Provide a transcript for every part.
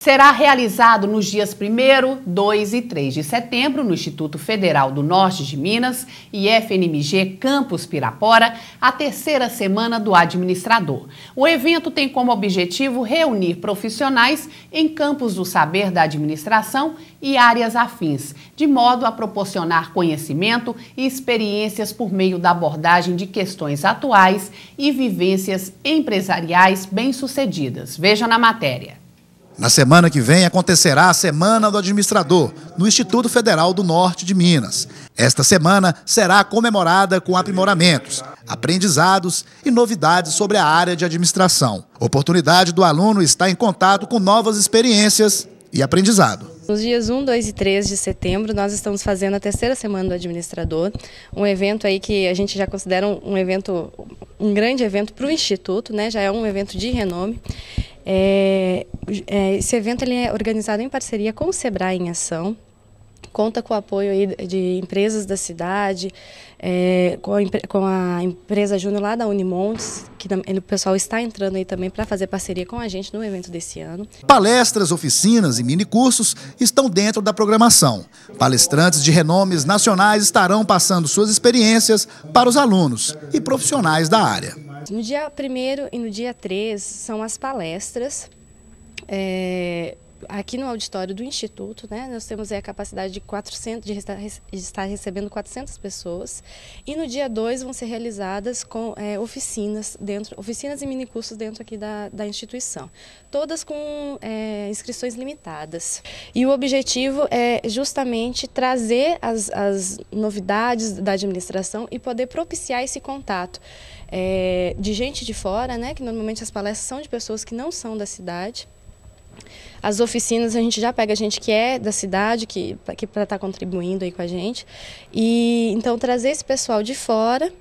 será realizado nos dias 1, 2 e 3 de setembro no Instituto Federal do Norte de Minas e FNMG Campus Pirapora, a terceira semana do administrador. O evento tem como objetivo reunir profissionais em campos do saber da administração e áreas afins, de modo a proporcionar conhecimento e experiências por meio da abordagem de questões atuais e vivências empresariais bem-sucedidas. Veja na matéria. Na semana que vem acontecerá a Semana do Administrador, no Instituto Federal do Norte de Minas. Esta semana será comemorada com aprimoramentos, aprendizados e novidades sobre a área de administração. Oportunidade do aluno estar em contato com novas experiências e aprendizado. Nos dias 1, 2 e 3 de setembro, nós estamos fazendo a terceira semana do administrador, um evento aí que a gente já considera um evento, um grande evento para o Instituto, né? já é um evento de renome. É, é, esse evento ele é organizado em parceria com o Sebrae em Ação, conta com o apoio de empresas da cidade, é, com, a, com, a, empresa Júnior lá da Unimontes, que o pessoal está entrando aí também para fazer parceria com a gente no evento desse ano. Palestras, oficinas e minicursos estão dentro da programação. Palestrantes de renomes nacionais estarão passando suas experiências para os alunos e profissionais da área. No dia 1 e no dia 3 são as palestras. É, aqui no auditório do Instituto, né, nós temos a capacidade de 400, de estar recebendo 400 pessoas. E no dia 2 vão ser realizadas com é, oficinas dentro, oficinas e minicursos dentro aqui da, da instituição. Todas com é, inscrições limitadas. E o objetivo é justamente trazer as, as novidades da administração e poder propiciar esse contato. É, de gente de fora, né, que normalmente as palestras são de pessoas que não são da cidade, as oficinas a gente já pega a gente que é da cidade, que que para estar tá contribuindo aí com a gente. E então trazer esse pessoal de fora,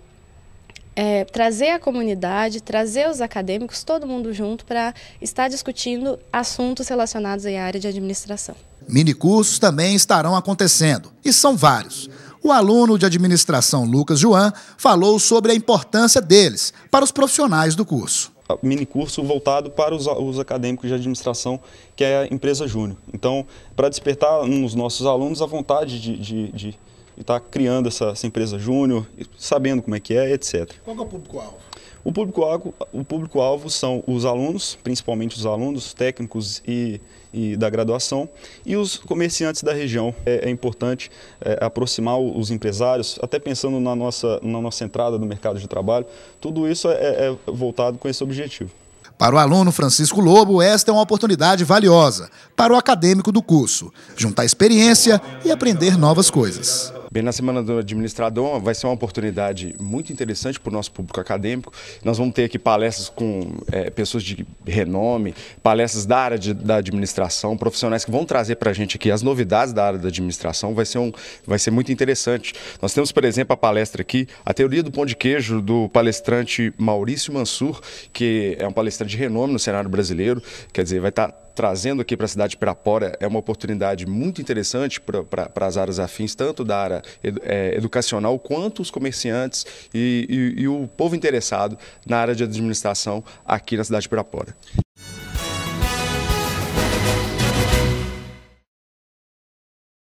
é, trazer a comunidade, trazer os acadêmicos, todo mundo junto para estar discutindo assuntos relacionados à área de administração. Minicursos também estarão acontecendo, e são vários. O aluno de administração Lucas Joan falou sobre a importância deles para os profissionais do curso mini curso voltado para os, os acadêmicos de administração, que é a empresa júnior. Então, para despertar nos nossos alunos a vontade de, de, de estar criando essa, essa empresa júnior, sabendo como é que é, etc. Qual é o público-alvo? O público-alvo o público -alvo são os alunos, principalmente os alunos técnicos e, e da graduação, e os comerciantes da região. É, é importante é, aproximar os empresários, até pensando na nossa, na nossa entrada no mercado de trabalho. Tudo isso é, é voltado com esse objetivo. Para o aluno Francisco Lobo, esta é uma oportunidade valiosa para o acadêmico do curso, juntar experiência e aprender novas coisas. Bem, na Semana do Administrador vai ser uma oportunidade muito interessante para o nosso público acadêmico. Nós vamos ter aqui palestras com é, pessoas de renome, palestras da área de, da administração, profissionais que vão trazer para a gente aqui as novidades da área da administração. Vai ser, um, vai ser muito interessante. Nós temos, por exemplo, a palestra aqui, a teoria do pão de queijo do palestrante Maurício Mansur, que é um palestrante de renome no cenário brasileiro. Quer dizer, vai estar tá trazendo aqui para a cidade de Pirapora é uma oportunidade muito interessante para as áreas afins, tanto da área edu, é, educacional quanto os comerciantes e, e, e o povo interessado na área de administração aqui na cidade de Pirapora.